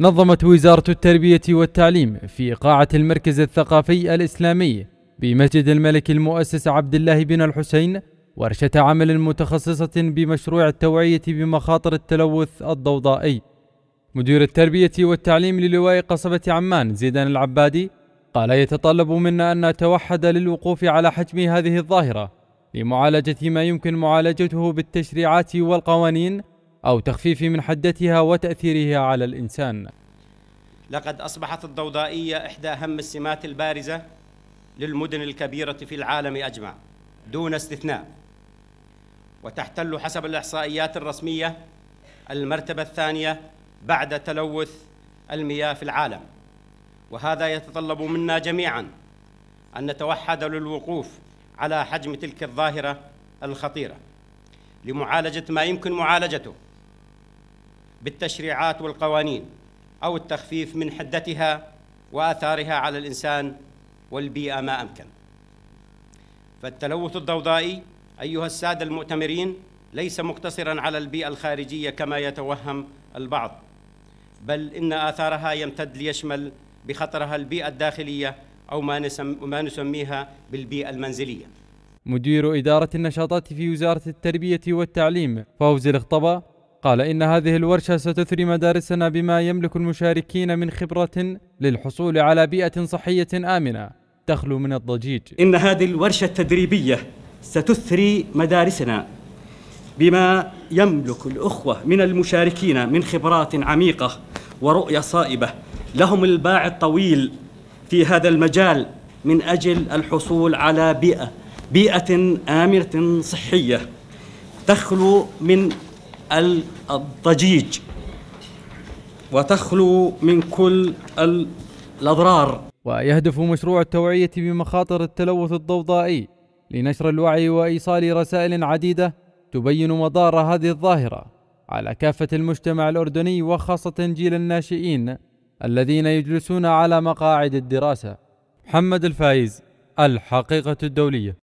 نظمت وزارة التربية والتعليم في قاعة المركز الثقافي الإسلامي بمسجد الملك المؤسس عبد الله بن الحسين ورشة عمل متخصصة بمشروع التوعية بمخاطر التلوث الضوضائي. مدير التربية والتعليم للواء قصبة عمان زيدان العبادي قال يتطلب منا أن نتوحد للوقوف على حجم هذه الظاهرة لمعالجة ما يمكن معالجته بالتشريعات والقوانين أو تخفيف من حدتها وتأثيرها على الإنسان لقد أصبحت الضوضائية إحدى أهم السمات البارزة للمدن الكبيرة في العالم أجمع دون استثناء وتحتل حسب الإحصائيات الرسمية المرتبة الثانية بعد تلوث المياه في العالم وهذا يتطلب منا جميعا أن نتوحد للوقوف على حجم تلك الظاهرة الخطيرة لمعالجة ما يمكن معالجته بالتشريعات والقوانين أو التخفيف من حدتها وآثارها على الإنسان والبيئة ما أمكن فالتلوث الضوضائي أيها السادة المؤتمرين ليس مقتصرا على البيئة الخارجية كما يتوهم البعض بل إن آثارها يمتد ليشمل بخطرها البيئة الداخلية أو ما, نسم ما نسميها بالبيئة المنزلية مدير إدارة النشاطات في وزارة التربية والتعليم فوزي الخطبة قال إن هذه الورشة ستثري مدارسنا بما يملك المشاركين من خبرة للحصول على بيئة صحية آمنة تخلو من الضجيج إن هذه الورشة التدريبية ستثري مدارسنا بما يملك الأخوة من المشاركين من خبرات عميقة ورؤية صائبة لهم الباع الطويل في هذا المجال من أجل الحصول على بيئة بيئة آمنة صحية تخلو من الضجيج وتخلو من كل الأضرار ويهدف مشروع التوعية بمخاطر التلوث الضوضائي لنشر الوعي وإيصال رسائل عديدة تبين مضار هذه الظاهرة على كافة المجتمع الأردني وخاصة جيل الناشئين الذين يجلسون على مقاعد الدراسة محمد الفايز الحقيقة الدولية